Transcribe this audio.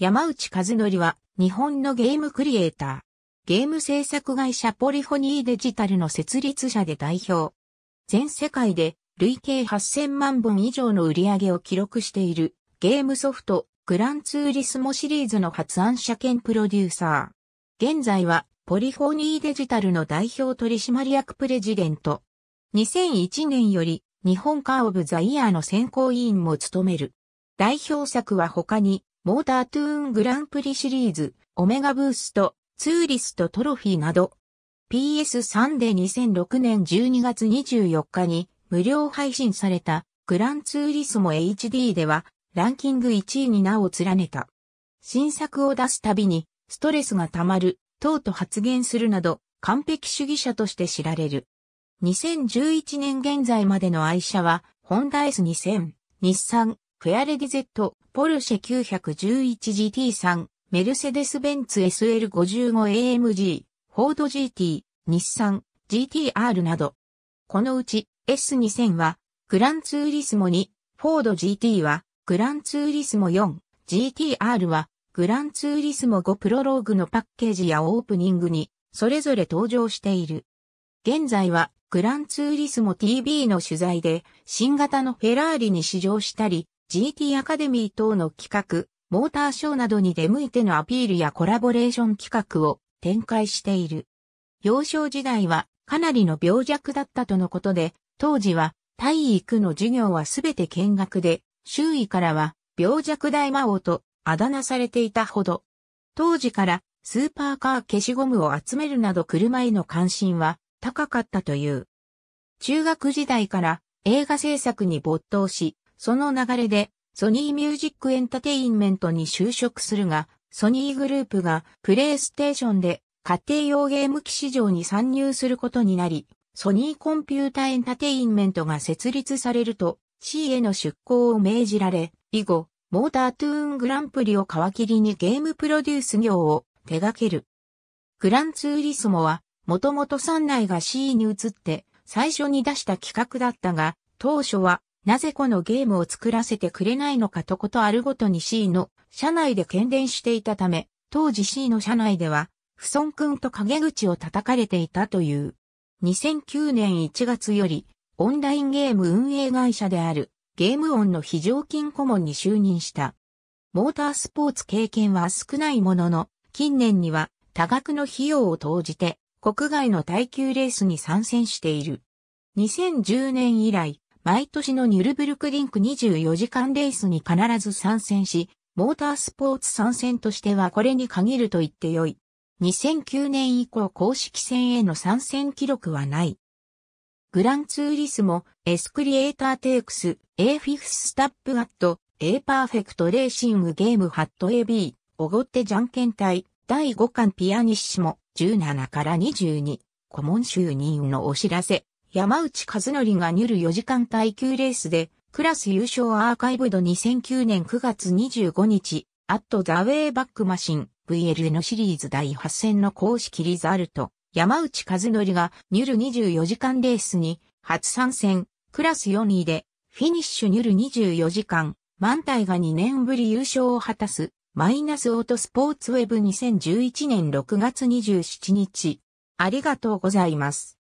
山内和則は日本のゲームクリエイター。ゲーム制作会社ポリフォニーデジタルの設立者で代表。全世界で累計8000万本以上の売り上げを記録しているゲームソフトグランツーリスモシリーズの発案者兼プロデューサー。現在はポリフォニーデジタルの代表取締役プレジデント。2001年より日本カーオブザイヤーの選考委員も務める。代表作は他にモータートゥーングランプリシリーズ、オメガブースト、ツーリストトロフィーなど、PS3 で2006年12月24日に無料配信されたグランツーリスモ HD ではランキング1位に名を連ねた。新作を出すたびにストレスが溜まる、等と発言するなど完璧主義者として知られる。2011年現在までの愛車は、ホンダ S2000、日産、フェアレディ Z、ポルシェ 911GT3、メルセデス・ベンツ SL55AMG、フォード GT、日産、GTR など。このうち S2000 は、グランツーリスモ2、フォード GT は、グランツーリスモ4、GTR は、グランツーリスモ5プロローグのパッケージやオープニングに、それぞれ登場している。現在は、グランツーリスモ TV の取材で、新型のフェラーリに試乗したり、GT アカデミー等の企画、モーターショーなどに出向いてのアピールやコラボレーション企画を展開している。幼少時代はかなりの病弱だったとのことで、当時は体育の授業はすべて見学で、周囲からは病弱大魔王とあだ名されていたほど。当時からスーパーカー消しゴムを集めるなど車への関心は高かったという。中学時代から映画制作に没頭し、その流れで、ソニーミュージックエンタテインメントに就職するが、ソニーグループがプレイステーションで家庭用ゲーム機市場に参入することになり、ソニーコンピュータエンタテインメントが設立されると C への出向を命じられ、以後、モータートゥーングランプリを皮切りにゲームプロデュース業を手掛ける。グランツーリスモは、もともと3内が C に移って最初に出した企画だったが、当初はなぜこのゲームを作らせてくれないのかとことあるごとに C の社内で喧伝していたため、当時 C の社内では、不尊君と陰口を叩かれていたという。2009年1月より、オンラインゲーム運営会社である、ゲームオンの非常勤顧問に就任した。モータースポーツ経験は少ないものの、近年には多額の費用を投じて、国外の耐久レースに参戦している。2010年以来、毎年のニュルブルクリンク24時間レースに必ず参戦し、モータースポーツ参戦としてはこれに限ると言ってよい。2009年以降公式戦への参戦記録はない。グランツーリスモ、エスクリエイターテイクス、エーフィフスタップガット、エーパーフェクトレーシングゲームハット AB、おごってじゃんけん隊、第5巻ピアニッシモ、17から22、顧問就任のお知らせ。山内和則がニュル4時間耐久レースで、クラス優勝アーカイブド2009年9月25日、アットザウェイバックマシン VLN シリーズ第8戦の公式リザルト、山内和則がニュル24時間レースに初参戦、クラス4位で、フィニッシュニュル24時間、満体が2年ぶり優勝を果たす、マイナスオートスポーツウェブ2011年6月27日。ありがとうございます。